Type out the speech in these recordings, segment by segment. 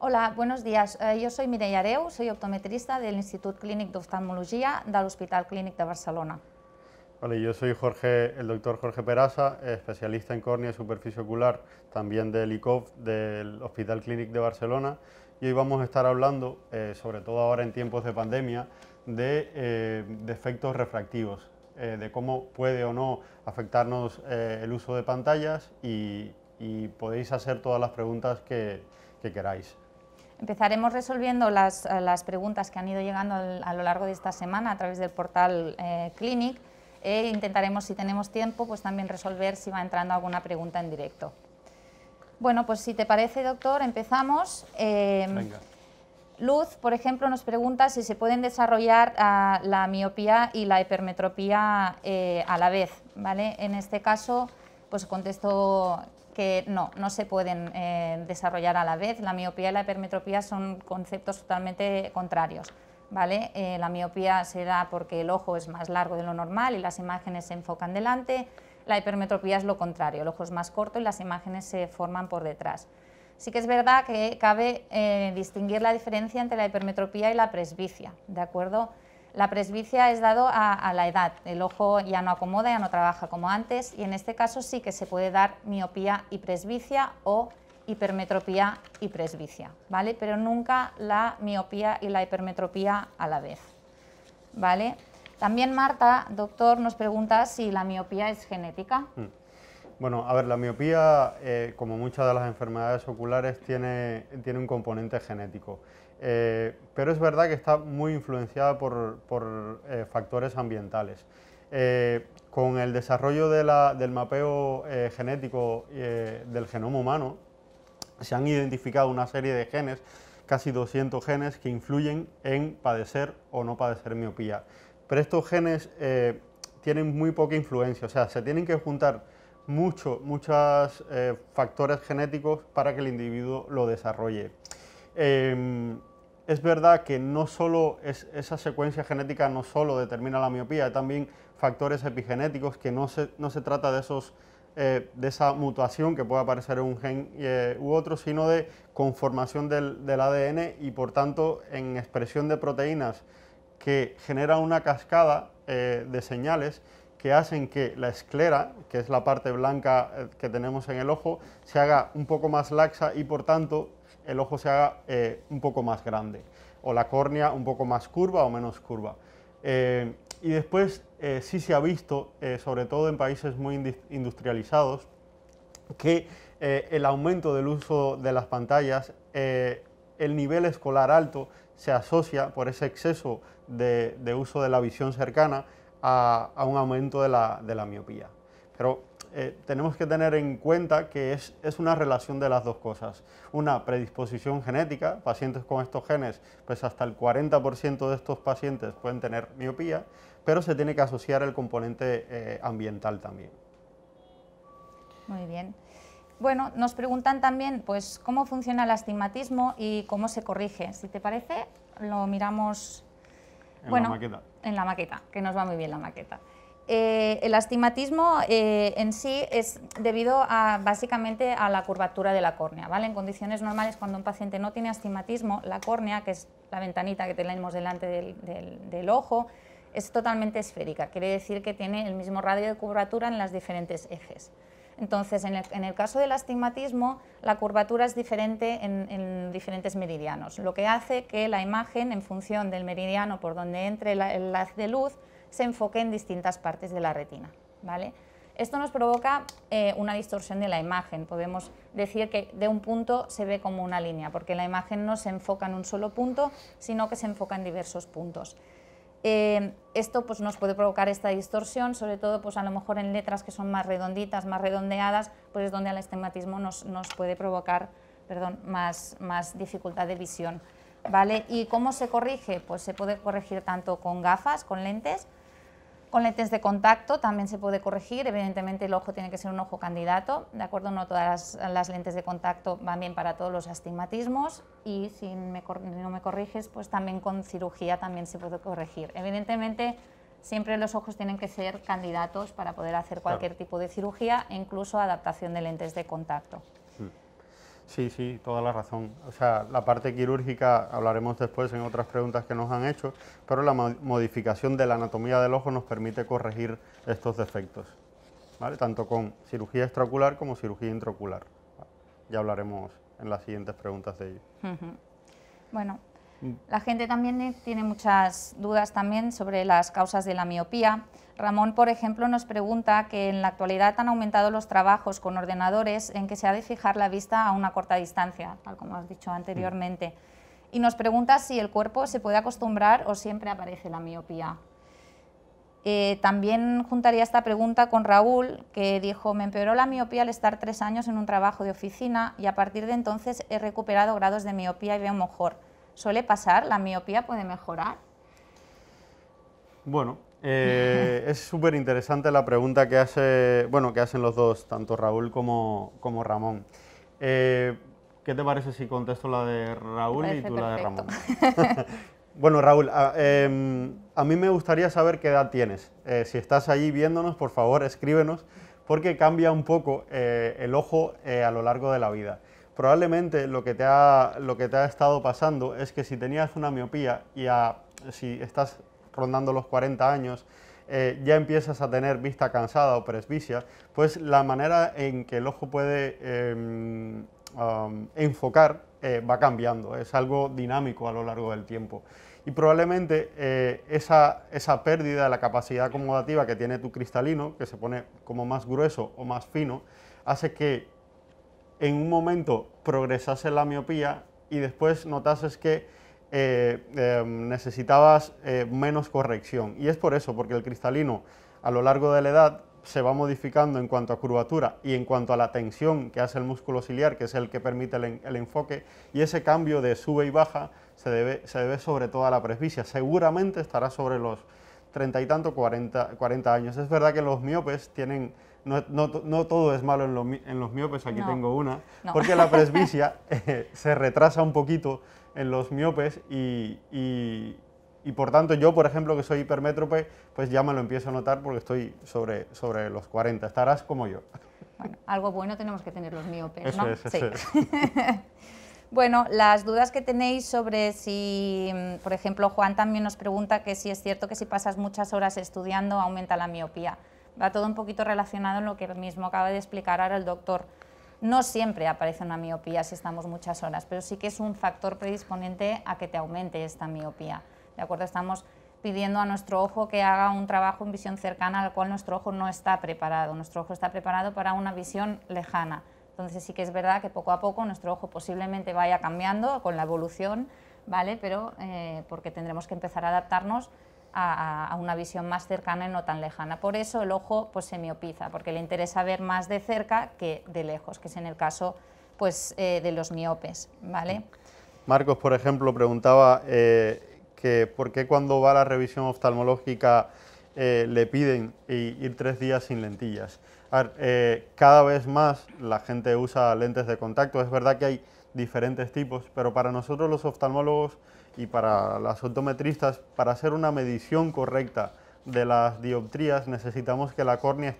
Hola, buenos días. Eh, yo soy Mireia Areu, soy optometrista del Institut Clínic de Oftalmología del Hospital Clínic de Barcelona. Hola, yo soy Jorge, el doctor Jorge Peraza, especialista en córnea y superficie ocular, también del ICOF, del Hospital Clínic de Barcelona, y hoy vamos a estar hablando, eh, sobre todo ahora en tiempos de pandemia, de eh, efectos refractivos, de cómo puede o no afectarnos el uso de pantallas y, podéis hacer todas las preguntas que queráis. Empezaremos resolviendo eh, las, preguntas que han ido llegando a lo largo de esta semana a través del portal eh, Clinic e intentaremos, si tenemos tiempo, pues también resolver si va entrando alguna pregunta en directo. Bueno, pues si te parece, doctor, empezamos. Em, Luz, por ejemplo, nos pregunta si se pueden desarrollar ah, la miopía y la hipermetropía eh, a la vez, ¿vale? En este caso, pues contesto que no, no se pueden eh, desarrollar a la vez. La miopía y la hipermetropía son conceptos totalmente contrarios. ¿vale? Eh, la miopía se da porque el ojo es más largo de lo normal y las imágenes se enfocan delante. La hipermetropía es lo contrario, el ojo es más corto y las imágenes se forman por detrás. Sí que es verdad que cabe eh, distinguir la diferencia entre la hipermetropía y la presbicia, ¿de acuerdo? La presbicia es dado a, la edad, el ojo ya no acomoda, ya no trabaja como antes y en este caso sí que se puede dar miopía y presbicia o hipermetropía y presbicia, ¿vale? Pero nunca la miopía y la hipermetropía a la vez, ¿vale? También Marta, doctor, nos pregunta si la miopía es genética. Mm. Bueno, a ver, la miopía, eh, como muchas de las enfermedades oculares, tiene, tiene un componente genético. Eh, pero es verdad que está muy influenciada por, eh, factores ambientales. Eh, con el desarrollo del mapeo genético del genoma humano, se han identificado una serie de genes, casi 200 genes, que influyen en padecer o no padecer miopía. Pero estos genes tienen muy poca influencia, o sea, se tienen que juntar muchos factores genéticos para que el individuo lo desarrolle. Em, es verdad que no solo esa secuencia genética no solo determina la miopía, hay también factores epigenéticos que no se, no se trata de, esos, eh, de esa mutación que puede aparecer en un gen eh, u otro, sino de conformación del, ADN y por tanto en expresión de proteínas que genera una cascada eh, de señales que hacen que la esclera, que es la parte blanca que tenemos en el ojo, se haga un poco más laxa y por tanto el ojo se haga eh, un poco más grande o la córnea un poco más curva o menos curva. Eh, y después eh, sí se ha visto, sobre todo en países muy industrializados, que el aumento del uso de las pantallas, el nivel escolar alto se asocia por ese exceso de, uso de la visión cercana a, un aumento de la, miopía. Pero eh, tenemos que tener en cuenta que es, una relación de las dos cosas. Una predisposición genética, pacientes con estos genes, pues hasta el 40% de estos pacientes pueden tener miopía, pero se tiene que asociar el componente eh, ambiental también. Muy bien. Bueno, nos preguntan también pues, cómo funciona el astigmatismo y cómo se corrige. Si te parece, lo miramos en, la, maqueta. en la maqueta, que nos va muy bien la maqueta. Eh, el astigmatismo eh, en sí es debido básicamente a la curvatura de la córnea. ¿vale? En condiciones normales, cuando un paciente no tiene astigmatismo, la córnea, que es la ventanita que tenemos delante del, ojo, es totalmente esférica. Quiere decir que tiene el mismo radio de curvatura en las diferentes ejes. Entonces, en el, caso del astigmatismo, la curvatura es diferente en, diferentes meridianos, lo que hace que la imagen, en función del meridiano por donde entre la, el haz de luz, se enfoque en distintas partes de la retina. ¿vale? Esto nos provoca eh, una distorsión de la imagen. Podemos decir que de un punto se ve como una línea, porque la imagen no se enfoca en un solo punto, sino que se enfoca en diversos puntos. Eh, esto pues, nos puede provocar esta distorsión, sobre todo pues, a lo mejor en letras que son más redonditas, más redondeadas, pues es donde el estigmatismo nos, puede provocar más, dificultad de visión. ¿vale? ¿Y cómo se corrige? Pues se puede corregir tanto con gafas, con lentes, con lentes de contacto también se puede corregir, evidentemente el ojo tiene que ser un ojo candidato, ¿de acuerdo? No todas las, lentes de contacto van bien para todos los astigmatismos y si no me corriges, pues también con cirugía también se puede corregir. Evidentemente siempre los ojos tienen que ser candidatos para poder hacer cualquier tipo de cirugía e incluso adaptación de lentes de contacto. Mm. Sí, sí, toda la razón. O sea, la parte quirúrgica hablaremos después en otras preguntas que nos han hecho, pero la modificación de la anatomía del ojo nos permite corregir estos defectos, Tanto con cirugía extraocular como cirugía intraocular. Ya hablaremos en las siguientes preguntas de ello. Bueno, la gente también eh, tiene muchas dudas también sobre las causas de la miopía. Ramón, por ejemplo, nos pregunta que en la actualidad han aumentado los trabajos con ordenadores en que se ha de fijar la vista a una corta distancia, tal como has dicho anteriormente. Mm. Y nos pregunta si el cuerpo se puede acostumbrar o siempre aparece la miopía. Eh, también juntaría esta pregunta con Raúl, que dijo, me empeoró la miopía al estar tres años en un trabajo de oficina y a partir de entonces he recuperado grados de miopía y veo mejor. ¿Suele pasar? ¿La miopía puede mejorar? Bueno, eh, es súper interesante la pregunta que, hace, bueno, que hacen los dos, tanto Raúl como, Ramón. Eh, ¿Qué te parece si contesto la de Raúl y tú la de Ramón? bueno, Raúl, em, a, mí me gustaría saber qué edad tienes. Eh, si estás allí viéndonos, por favor, escríbenos, porque cambia un poco el ojo a lo largo de la vida probablemente lo que, te ha, lo que te ha estado pasando es que si tenías una miopía y si estás rondando los 40 años, eh, ya empiezas a tener vista cansada o presbicia, pues la manera en que el ojo puede em, enfocar eh, va cambiando, es algo dinámico a lo largo del tiempo. Y probablemente eh, esa, esa pérdida de la capacidad acomodativa que tiene tu cristalino, que se pone como más grueso o más fino, hace que en un momento progresase la miopía y después notases que eh, em, necesitabas eh, menos corrección. Y es por eso, porque el cristalino a lo largo de la edad se va modificando en cuanto a curvatura y en cuanto a la tensión que hace el músculo ciliar, que es el que permite el, enfoque, y ese cambio de sube y baja se debe, se debe sobre todo a la presbicia. Seguramente estará sobre los treinta y tanto, 40, 40 años. Es verdad que los miopes tienen no, todo es malo en, los miopes, aquí tengo una, porque la presbicia eh, se retrasa un poquito en los miopes y, por tanto yo, por ejemplo, que soy hipermétrope, pues ya me lo empiezo a notar porque estoy sobre, los 40, estarás como yo. algo bueno tenemos que tener los miopes, ¿no? sí. Bueno, las dudas que tenéis sobre si, mm, por ejemplo, Juan también nos pregunta que si es cierto que si pasas muchas horas estudiando aumenta la miopía. Va todo un poquito relacionado en lo que mismo acaba de explicar ahora el doctor. No siempre aparece una miopía si estamos muchas horas, pero sí que es un factor predisponente a que te aumente esta miopía. ¿De acuerdo? Estamos pidiendo a nuestro ojo que haga un trabajo en visión cercana al cual nuestro ojo no está preparado. Nuestro ojo está preparado para una visión lejana. Entonces sí que es verdad que poco a poco nuestro ojo posiblemente vaya cambiando con la evolución, ¿vale? Pero eh, porque tendremos que empezar a adaptarnos a, una visión más cercana y no tan lejana. Por eso el ojo pues, se miopiza, porque le interesa ver más de cerca que de lejos, que es en el caso pues, eh, de los miopes. ¿vale? Marcos, por ejemplo, preguntaba eh, que por qué cuando va a la revisión oftalmológica eh, le piden ir tres días sin lentillas. cada vez más la gente usa lentes de contacto. Es verdad que hay diferentes tipos, pero para nosotros los oftalmólogos y para las optometristas, para hacer una medición correcta de las dioptrías necesitamos que la córnea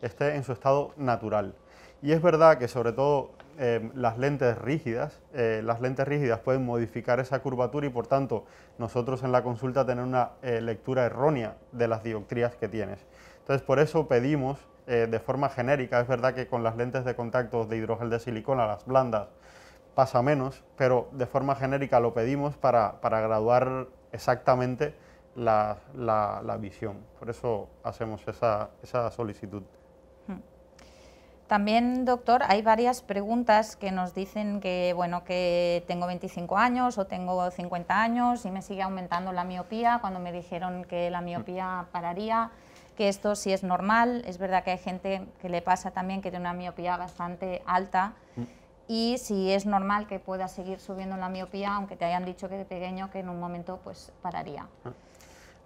esté en su estado natural. Y es verdad que sobre todo eh, las lentes rígidas, eh, las lentes rígidas pueden modificar esa curvatura y por tanto nosotros en la consulta tener una eh, lectura errónea de las dioptrías que tienes. Entonces por eso pedimos de forma genérica, es verdad que con las lentes de contacto de hidrogel de silicona, las blandas, pasa menos, pero de forma genérica lo pedimos para, para graduar exactamente la, la, visión. Por eso hacemos esa, esa solicitud. Hmm. También, doctor, hay varias preguntas que nos dicen que, bueno, que tengo 25 años o tengo 50 años y me sigue aumentando la miopía, cuando me dijeron que la hmm. miopía pararía, que esto sí es normal, es verdad que hay gente que le pasa también que tiene una miopía bastante alta. Hmm y si es normal que pueda seguir subiendo la miopía, aunque te hayan dicho que de pequeño que en un momento pues pararía.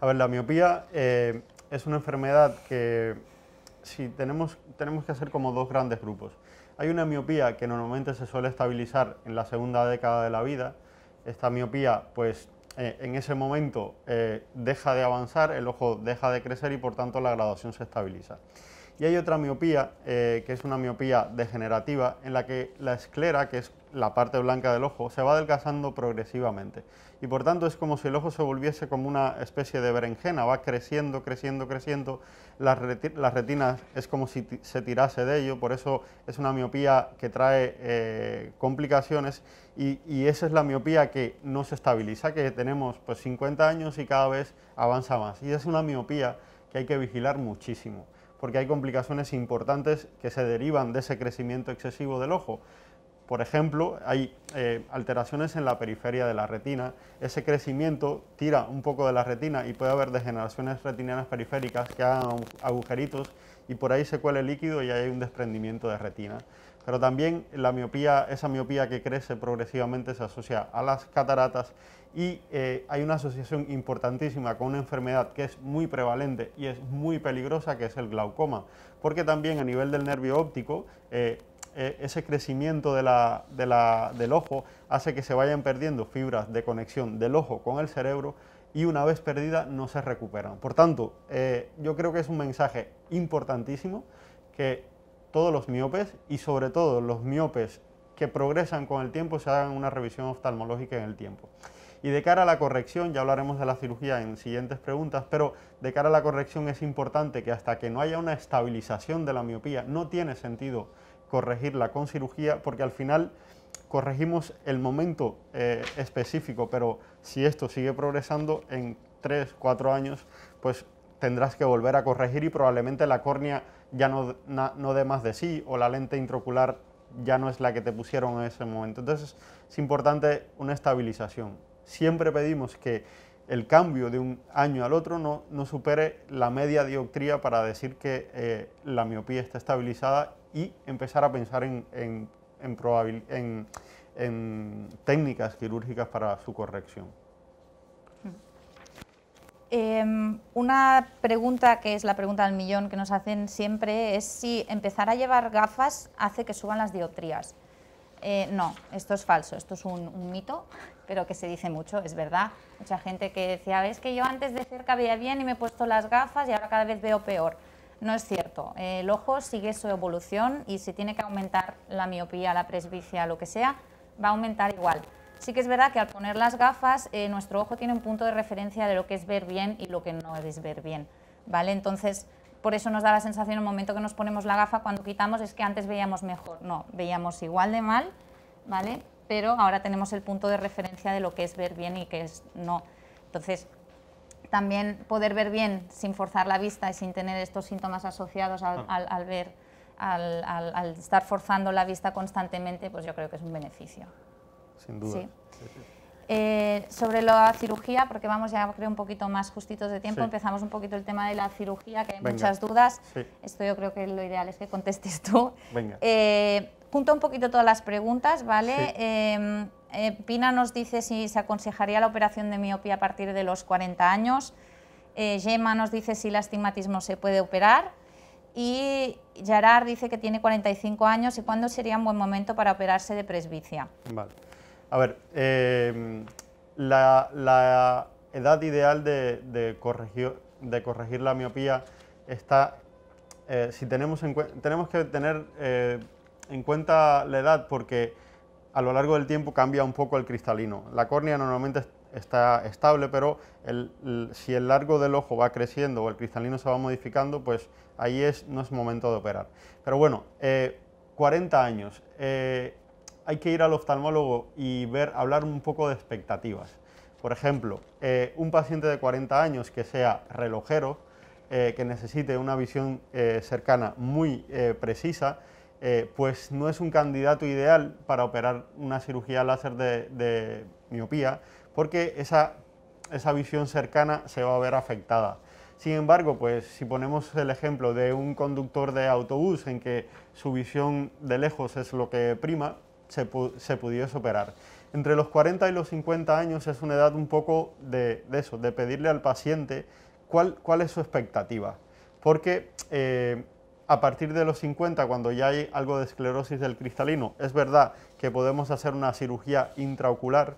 A ver, la miopía eh, es una enfermedad que si tenemos, tenemos que hacer como dos grandes grupos. Hay una miopía que normalmente se suele estabilizar en la segunda década de la vida. Esta miopía, pues eh, en ese momento eh, deja de avanzar, el ojo deja de crecer y por tanto la graduación se estabiliza. Y hay otra miopía, eh, que es una miopía degenerativa, en la que la esclera, que es la parte blanca del ojo, se va adelgazando progresivamente. Y por tanto es como si el ojo se volviese como una especie de berenjena, va creciendo, creciendo, creciendo. Las, retinas es como si se tirase de ello, por eso es una miopía que trae eh, complicaciones y, esa es la miopía que no se estabiliza, que tenemos 50 pues, años y cada vez avanza más. Y es una miopía que hay que vigilar muchísimo porque hay complicaciones importantes que se derivan de ese crecimiento excesivo del ojo. Por ejemplo, hay eh, alteraciones en la periferia de la retina. Ese crecimiento tira un poco de la retina y puede haber degeneraciones retinianas periféricas que hagan agujeritos y por ahí se cuele el líquido y hay un desprendimiento de retina. Pero también la miopía, esa miopía que crece progresivamente se asocia a las cataratas y eh, hay una asociación importantísima con una enfermedad que es muy prevalente y es muy peligrosa, que es el glaucoma, porque también a nivel del nervio óptico, eh, eh, ese crecimiento del ojo hace que se vayan perdiendo fibras de conexión del ojo con el cerebro y una vez perdida no se recuperan. Por tanto, yo creo que es un mensaje importantísimo que todos los miopes y sobre todo los miopes que progresan con el tiempo se hagan una revisión oftalmológica en el tiempo. Y de cara a la corrección, ya hablaremos de la cirugía en siguientes preguntas, pero de cara a la corrección es importante que hasta que no haya una estabilización de la miopía, no tiene sentido corregirla con cirugía porque al final corregimos el momento eh, específico, pero si esto sigue progresando en 3, 4 años, pues tendrás que volver a corregir y probablemente la córnea ya no, no dé más de sí o la lente intraocular ya no es la que te pusieron en ese momento. Entonces es importante una estabilización siempre pedimos que el cambio de un año al otro no, supere la media dioptría para decir que eh, la miopía está estabilizada y empezar a pensar en, en, técnicas quirúrgicas para su corrección. Mm. Em, una pregunta que es la pregunta del millón que nos hacen siempre es si empezar a llevar gafas hace que suban las dioptrías. Eh, no, esto es falso, esto es un, mito, pero que se dice mucho, es verdad. Mucha gente que decía, ah, es que yo antes de cerca veía bien y me he puesto las gafas y ahora cada vez veo peor. No es cierto, eh, el ojo sigue su evolución y si tiene que aumentar la miopía, la presbicia, lo que sea, va a aumentar igual. Sí que es verdad que al poner las gafas eh, nuestro ojo tiene un punto de referencia de lo que es ver bien y lo que no es ver bien, ¿vale? Entonces por eso nos da la sensación en el momento que nos ponemos la gafa, cuando quitamos, es que antes veíamos mejor. No, veíamos igual de mal, ¿vale? Pero ahora tenemos el punto de referencia de lo que es ver bien y qué es no. Entonces, también poder ver bien sin forzar la vista y sin tener estos síntomas asociados al, ah. ver, al, estar forzando la vista constantemente, pues yo creo que es un beneficio. Sin duda. ¿Sí? sí eh, sobre la cirugía, porque vamos ya creo un poquito más justitos de tiempo, empezamos un poquito el tema de la cirugía, que hay muchas dudas. Esto yo creo que lo ideal es que contestes tú. Venga. Eh, junto un poquito todas las preguntas, ¿vale? Em, eh, Pina nos dice si se aconsejaría la operación de miopía a partir de los 40 años. Gemma nos dice si el astigmatismo se puede operar. Y Yarar dice que tiene 45 años y cuándo sería un buen momento para operarse de presbicia. Vale. A ver, em, la, edad ideal de, corregir, la miopía está, eh, si tenemos, tenemos que tener eh, en cuenta la edad porque a lo largo del tiempo cambia un poco el cristalino. La córnea normalmente está estable, pero si el largo del ojo va creciendo o el cristalino se va modificando, pues ahí es, no es momento de operar. Pero bueno, 40 eh, años hay que ir al oftalmólogo y ver, hablar un poco de expectativas. Por ejemplo, eh, un paciente de 40 años que sea relojero, eh, que necesite una visión eh, cercana muy precisa, pues no es un candidato ideal para operar una cirugía láser de, de miopía, porque esa, esa visión cercana se va a ver afectada. Sin embargo, pues si ponemos el ejemplo de un conductor de autobús en que su visión de lejos es lo que prima, se, pudiese operar. Entre los 40 y los 50 años es una edad un poco de, eso, de pedirle al paciente cuál, es su expectativa. Porque eh, a partir de los 50, cuando ya hay algo de esclerosis del cristalino, es verdad que podemos hacer una cirugía intraocular,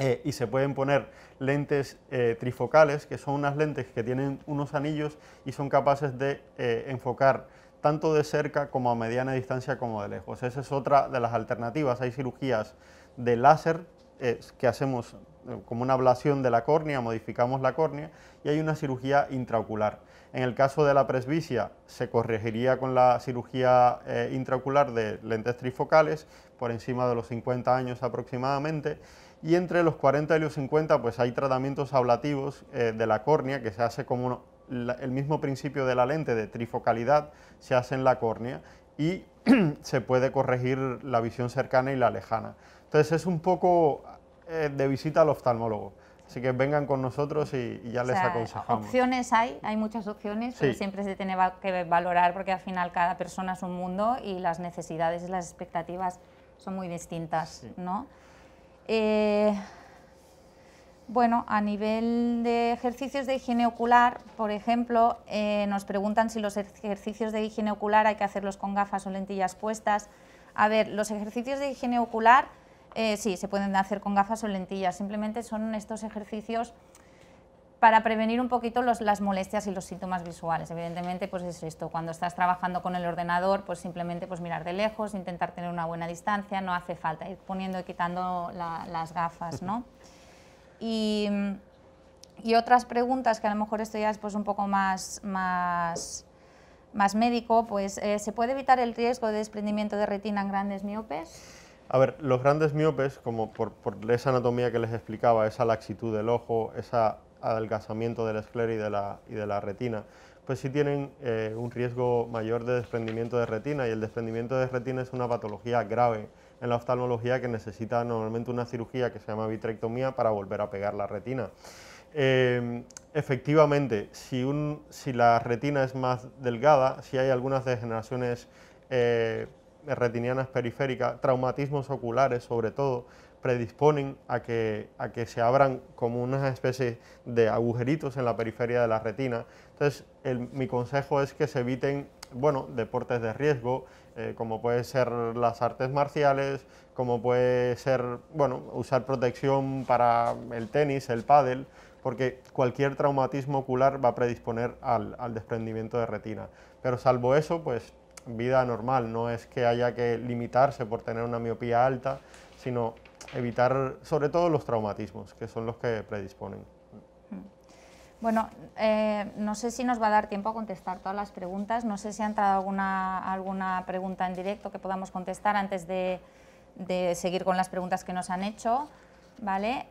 eh, y se pueden poner lentes eh, trifocales, que son unas lentes que tienen unos anillos y son capaces de enfocar tanto de cerca como a mediana distancia como de lejos. Esa es otra de las alternativas. Hay cirugías de láser eh, que hacemos eh, como una ablación de la córnea, modificamos la córnea, y hay una cirugía intraocular. En el caso de la presbicia, se corregiría con la cirugía eh, intraocular de lentes trifocales por encima de los 50 años aproximadamente, y entre los 40 y los 50 pues hay tratamientos ablativos de la córnea que se hace como el mismo principio de la lente de trifocalidad se hace en la córnea y se puede corregir la visión cercana y la lejana. Entonces es un poco eh, de visita al oftalmólogo. Así que vengan con nosotros y, ya les aconsejamos. Opciones hay, hay muchas opciones, siempre se tiene que valorar porque al final cada persona es un mundo y las necesidades y las expectativas son muy distintas, ¿no? Eh, bueno, a nivel de ejercicios de higiene ocular, por ejemplo, eh, nos preguntan si los ejercicios de higiene ocular hay que hacerlos con gafas o lentillas puestas. A ver, los ejercicios de higiene ocular eh, sí, se pueden hacer con gafas o lentillas, simplemente son estos ejercicios para prevenir un poquito las molestias y los síntomas visuales. Evidentemente, pues es esto, cuando estás trabajando con el ordenador, pues simplemente pues mirar de lejos, intentar tener una buena distancia, no hace falta ir poniendo y quitando las gafas, ¿no? Y, y, otras preguntas que a lo mejor esto ya es pues, un poco más, más, más médico, pues eh, ¿se puede evitar el riesgo de desprendimiento de retina en grandes miopes? A ver, los grandes miopes, como por, por, esa anatomía que les explicaba, esa laxitud del ojo, ese adelgazamiento del esclero y de la, y de la retina, pues sí tienen eh, un riesgo mayor de desprendimiento de retina y el desprendimiento de retina es una patología grave en la oftalmología que necesita normalmente una cirugía que se llama vitrectomía para volver a pegar la retina. Em, efectivamente, si, la retina es más delgada, si hay algunas degeneraciones eh, retinianas periféricas, traumatismos oculares sobre todo, predisponen a que, a que se abran como una especie de agujeritos en la periferia de la retina. Entonces, mi consejo es que se eviten bueno, deportes de riesgo, eh, como puede ser las artes marciales, como puede ser, bueno, usar protección para el tenis, el pádel, porque cualquier traumatismo ocular va a predisponer al desprendimiento de retina. Pero salvo eso, pues vida normal, no es que haya que limitarse por tener una miopía alta, sino evitar sobre todo los traumatismos, que son los que predisponen. Bueno, eh, no sé si nos va a dar tiempo a contestar todas las preguntas. No sé si ha entrado alguna, alguna pregunta en directo que podamos contestar antes de, seguir con las preguntas que nos han hecho. ¿vale?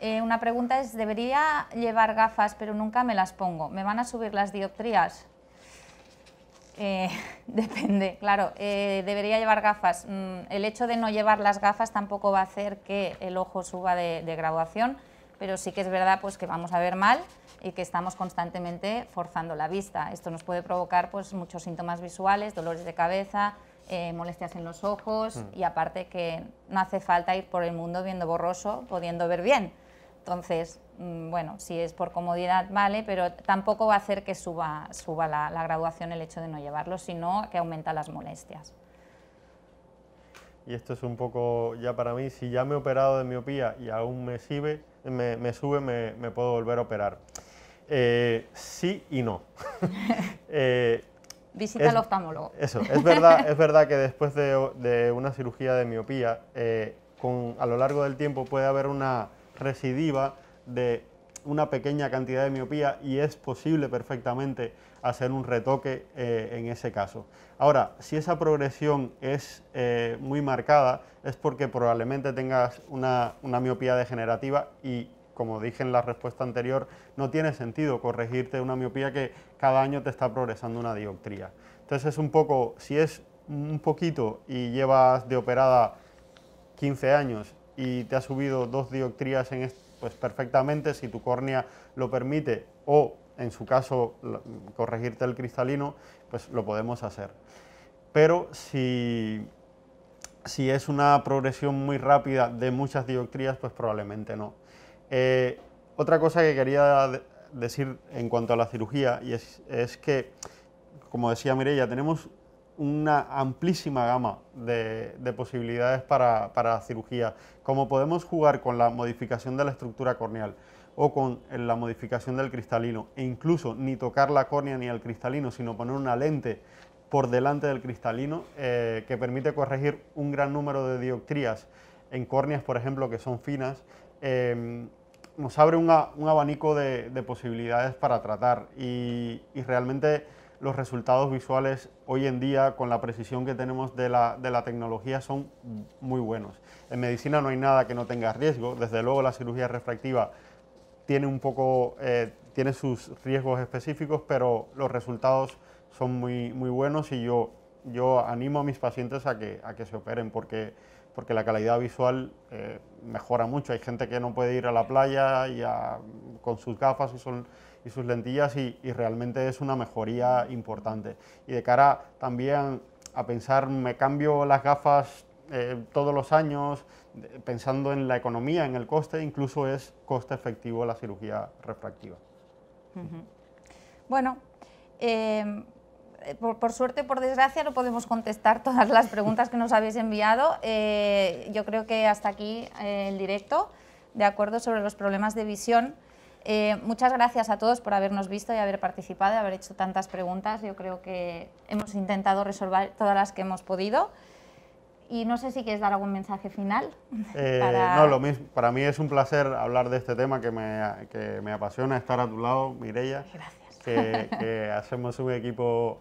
Eh, una pregunta es, debería llevar gafas, pero nunca me las pongo. ¿Me van a subir las dioptrías? Eh, depende, claro. debería llevar gafas. Mm, el hecho de no llevar las gafas tampoco va a hacer que el ojo suba de, de graduación, pero sí que es verdad pues, que vamos a ver mal y que estamos constantemente forzando la vista. Esto nos puede provocar pues, muchos síntomas visuales, dolores de cabeza, eh, molestias en los ojos mm. y aparte que no hace falta ir por el mundo viendo borroso, pudiendo ver bien. Entonces, mm, bueno, si es por comodidad, vale, pero tampoco va a hacer que suba, suba la, graduación el hecho de no llevarlo, sino que aumenta las molestias. Y esto es un poco ya para mí, si ya me he operado de miopía y aún me, sube, me, puedo volver a operar. Eh, sí y no. Eh, Visita al oftalmólogo. Eso, es verdad, es verdad que después de, una cirugía de miopía, eh, a lo largo del tiempo puede haber una recidiva de una pequeña cantidad de miopía y es posible perfectamente hacer un retoque en ese caso. Ahora, si esa progresión es muy marcada, es porque probablemente tengas una miopía degenerativa y como dije en la respuesta anterior, no tiene sentido corregirte una miopía que cada año te está progresando una dioptría. Entonces es un poco, si es un poquito y llevas de operada 15 años y te ha subido dos dioptrías en pues perfectamente, si tu córnea lo permite o en su caso corregirte el cristalino, pues lo podemos hacer. Pero si si es una progresión muy rápida de muchas dioptrías, pues probablemente no. Eh, otra cosa que quería decir en cuanto a la cirugía y es, que, como decía Mireia, tenemos una amplísima gama de, posibilidades para, la cirugía, como podemos jugar con la modificación de la estructura corneal o con la modificación del cristalino, e incluso ni tocar la córnea ni el cristalino, sino poner una lente por delante del cristalino eh, que permite corregir un gran número de dioptrías en córneas, por ejemplo, que son finas. Em, nos abre un abanico de, posibilidades para tratar y, realmente los resultados visuales hoy en día con la precisión que tenemos de la, tecnología son muy buenos. En medicina no hay nada que no tenga riesgo, desde luego la cirugía refractiva tiene un poco, eh, tiene sus riesgos específicos, pero los resultados son muy, muy buenos y yo, yo animo a mis pacientes a que, a que se operen porque porque la calidad visual eh, mejora mucho. Hay gente que no puede ir a la playa y con sus gafas y, son, y sus lentillas y, realmente es una mejoría importante. Y de cara también a pensar, me cambio las gafas eh, todos los años, pensando en la economía, en el coste, incluso es coste efectivo la cirugía refractiva. Bueno, eh, eh, por, suerte, por desgracia, no podemos contestar todas las preguntas que nos habéis enviado. Eh, yo creo que hasta aquí eh, el directo, de acuerdo sobre los problemas de visión. muchas gracias a todos por habernos visto y haber participado y haber hecho tantas preguntas. Yo creo que hemos intentado resolver todas las que hemos podido. Y no sé si quieres dar algún mensaje final. para... No, lo mismo. Para mí es un placer hablar de este tema que me, apasiona, estar a tu lado, Mireia. Gracias. que hacemos un equipo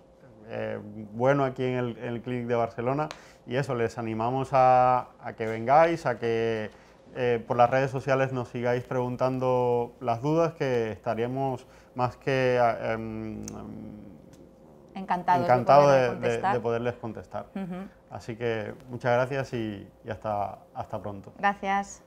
eh, bueno aquí en el, el de Barcelona. Y eso, les animamos a, que vengáis, a que eh, por las redes sociales nos sigáis preguntando las dudas, que estaríamos más que eh, em, encantados encantado de, poderles contestar. Así que muchas gracias y, hasta pronto. Gracias.